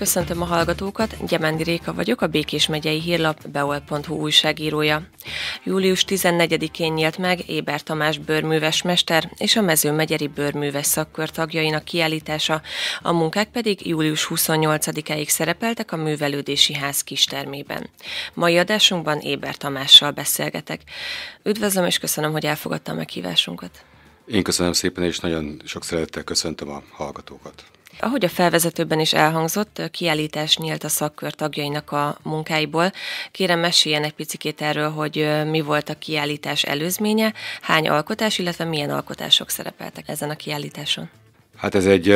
Köszöntöm a hallgatókat, Gyemendi Réka vagyok, a Békés megyei hírlap beol.hu újságírója. Július 14-én nyílt meg Éber Tamás bőrműves mester és a mezőmegyeri bőrműves szakkör tagjainak kiállítása, a munkák pedig július 28-áig szerepeltek a művelődési ház kistermében. Mai adásunkban Éber Tamással beszélgetek. Üdvözlöm és köszönöm, hogy elfogadta a meghívásunkat. Én köszönöm szépen, és nagyon sok szeretettel köszöntöm a hallgatókat. Ahogy a felvezetőben is elhangzott, kiállítás nyílt a szakkör tagjainak a munkáiból. Kérem, meséljen egy picit erről, hogy mi volt a kiállítás előzménye, hány alkotás, illetve milyen alkotások szerepeltek ezen a kiállításon. Hát ez egy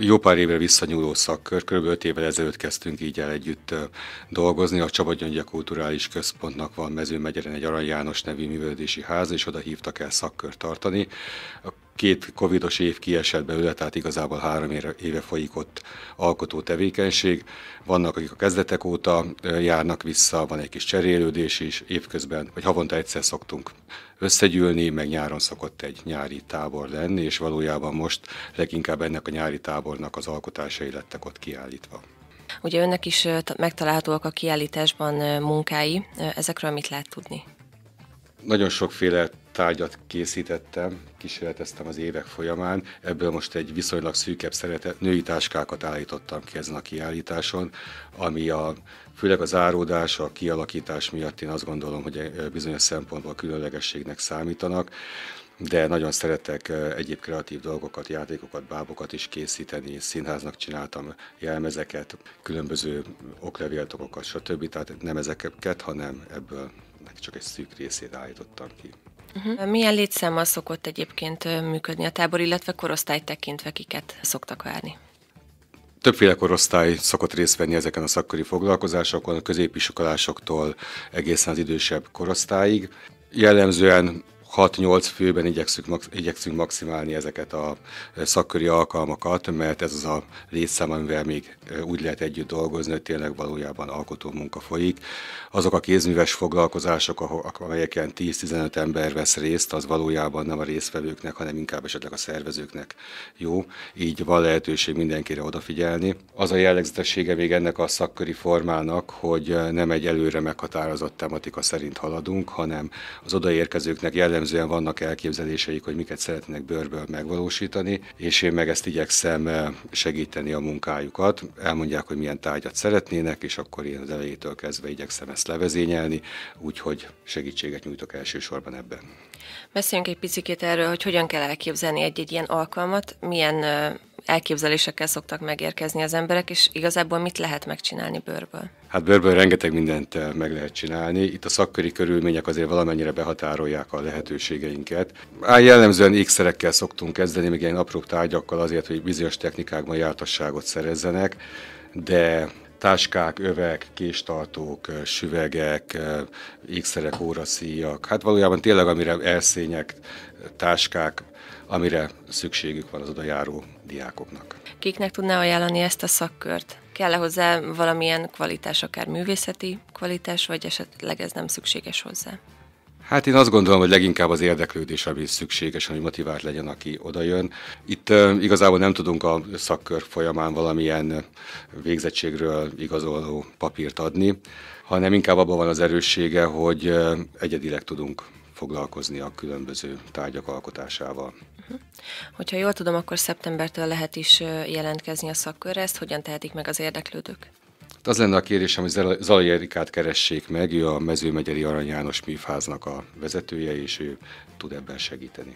jó pár évre visszanyúló szakkör, kb. 5 évvel ezelőtt kezdtünk így el együtt dolgozni. A Csaba Gyöngye Kulturális Központnak van mezőmegyeren egy Arany János nevű művelődési ház, és oda hívtak el szakkört tartani. A két covidos év kiesett belőle, tehát igazából három éve folyik ott alkotó tevékenység. Vannak, akik a kezdetek óta járnak vissza, van egy kis cserélődés is, évközben, vagy havonta egyszer szoktunk összegyűlni, meg nyáron szokott egy nyári tábor lenni, és valójában most leginkább ennek a nyári tábornak az alkotásai lettek ott kiállítva. Ugye önnek is megtalálhatóak a kiállításban munkái, ezekről mit lehet tudni? Nagyon sokféle tárgyat készítettem, kísérleteztem az évek folyamán, ebből most egy viszonylag szűkebb szeretet, női táskákat állítottam ki ezen a kiállításon, ami a, főleg az áródás, a kialakítás miatt én azt gondolom, hogy bizonyos szempontból különlegességnek számítanak de nagyon szeretek egyéb kreatív dolgokat, játékokat, bábokat is készíteni, színháznak csináltam jelmezeket, különböző oklevéltokokat, stb. Tehát nem ezeket, hanem ebből ennek csak egy szűk részét állítottam ki. Uh-huh. Milyen létszámmal szokott egyébként működni a tábor, illetve korosztály tekintve kiket szoktak várni? Többféle korosztály szokott részt venni ezeken a szakkori foglalkozásokon, a középiskolásoktól egészen az idősebb korosztályig. Jellemzően 6-8 főben igyekszünk, igyekszünk maximálni ezeket a e, szakköri alkalmakat, mert ez az a létszám, amivel még e, úgy lehet együtt dolgozni, hogy tényleg valójában alkotó munka folyik. Azok a kézműves foglalkozások, amelyeken 10-15 ember vesz részt, az valójában nem a résztvevőknek, hanem inkább esetleg a szervezőknek jó. Így van lehetőség mindenkire odafigyelni. Az a jellegzetessége még ennek a szakköri formának, hogy e, nem egy előre meghatározott tematika szerint haladunk, hanem az odaérkezőknek jellemző jellemzően vannak elképzeléseik, hogy miket szeretnének bőrből megvalósítani, és én meg ezt igyekszem eh, segíteni a munkájukat. Elmondják, hogy milyen tárgyat szeretnének, és akkor én az elejétől kezdve igyekszem ezt levezényelni, úgyhogy segítséget nyújtok elsősorban ebben. Beszéljünk egy picit erről, hogy hogyan kell elképzelni egy-egy ilyen alkalmat, milyen eh, elképzelésekkel szoktak megérkezni az emberek, és igazából mit lehet megcsinálni bőrből? Hát bőrből rengeteg mindent eh, meg lehet csinálni. Itt a szakköri körülmények azért valamennyire behatárolják a lehetőségeinket. Á, jellemzően ékszerekkel szoktunk kezdeni, még ilyen apró tárgyakkal azért, hogy bizonyos technikákban jártasságot szerezzenek, de táskák, övek, késtartók, süvegek, ékszerek, óraszíjak, hát valójában tényleg amire elszények, táskák, amire szükségük van az odajáró diákoknak. Kiknek tudná ajánlani ezt a szakkört? Kell-e hozzá valamilyen kvalitás, akár művészeti kvalitás, vagy esetleg ez nem szükséges hozzá? Hát én azt gondolom, hogy leginkább az érdeklődés, ami szükséges, ami motivált legyen, aki odajön. Itt uh, igazából nem tudunk a szakkör folyamán valamilyen végzettségről igazoló papírt adni, hanem inkább abban van az erőssége, hogy uh, egyedileg tudunk foglalkozni a különböző tárgyak alkotásával. Uh-huh. Hogyha jól tudom, akkor szeptembertől lehet is jelentkezni a szakkörre, ezt hogyan tehetik meg az érdeklődők? Az lenne a kérésem, hogy Zalai Erikát keressék meg, ő a Mezőmegyeri Arany János Műfáznak a vezetője, és ő tud ebben segíteni.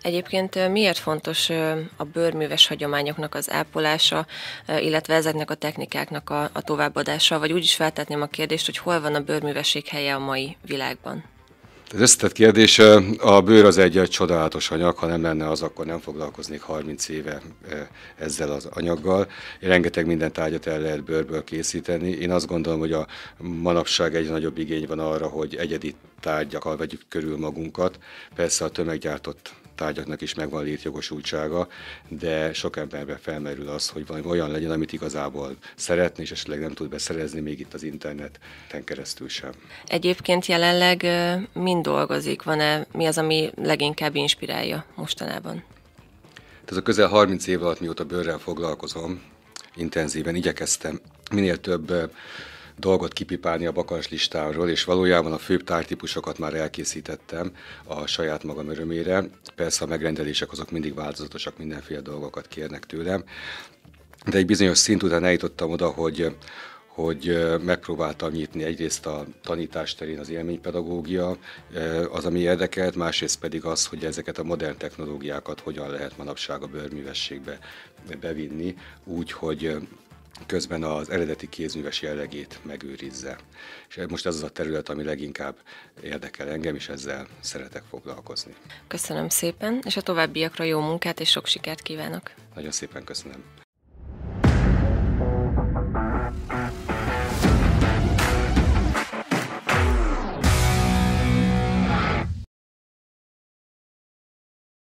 Egyébként miért fontos a bőrműves hagyományoknak az ápolása, illetve ezeknek a technikáknak a, a továbbadása, vagy úgy is feltetném a kérdést, hogy hol van a bőrművesség helye a mai világban? Az összetett kérdés, a bőr az egy, egy csodálatos anyag, ha nem lenne az, akkor nem foglalkoznék 30 éve ezzel az anyaggal. Rengeteg minden tárgyat el lehet bőrből készíteni. Én azt gondolom, hogy a manapság egy nagyobb igény van arra, hogy egyedi tárgyakkal vegyük körül magunkat. Persze a tömeggyártott tárgyaknak is megvan létjogosultsága, de sok emberben felmerül az, hogy valami olyan legyen, amit igazából szeretne, és esetleg nem tud beszerezni még itt az interneten keresztül sem. Egyébként jelenleg mind dolgozik? Van-e, mi az, ami leginkább inspirálja mostanában? Ez a közel 30 év alatt, mióta bőrrel foglalkozom, intenzíven igyekeztem minél több dolgot kipipálni a bakas listáról, és valójában a főbb tártípusokat már elkészítettem a saját magam örömére. Persze a megrendelések azok mindig változatosak, mindenféle dolgokat kérnek tőlem, de egy bizonyos szint után eljutottam oda, hogy hogy megpróbáltam nyitni egyrészt a tanítás terén az élménypedagógia, az, ami érdekelt, másrészt pedig az, hogy ezeket a modern technológiákat hogyan lehet manapság a bőrművességbe bevinni, úgy, hogy közben az eredeti kézműves jellegét megőrizze. És most ez az a terület, ami leginkább érdekel engem, és ezzel szeretek foglalkozni. Köszönöm szépen, és a továbbiakra jó munkát és sok sikert kívánok! Nagyon szépen köszönöm!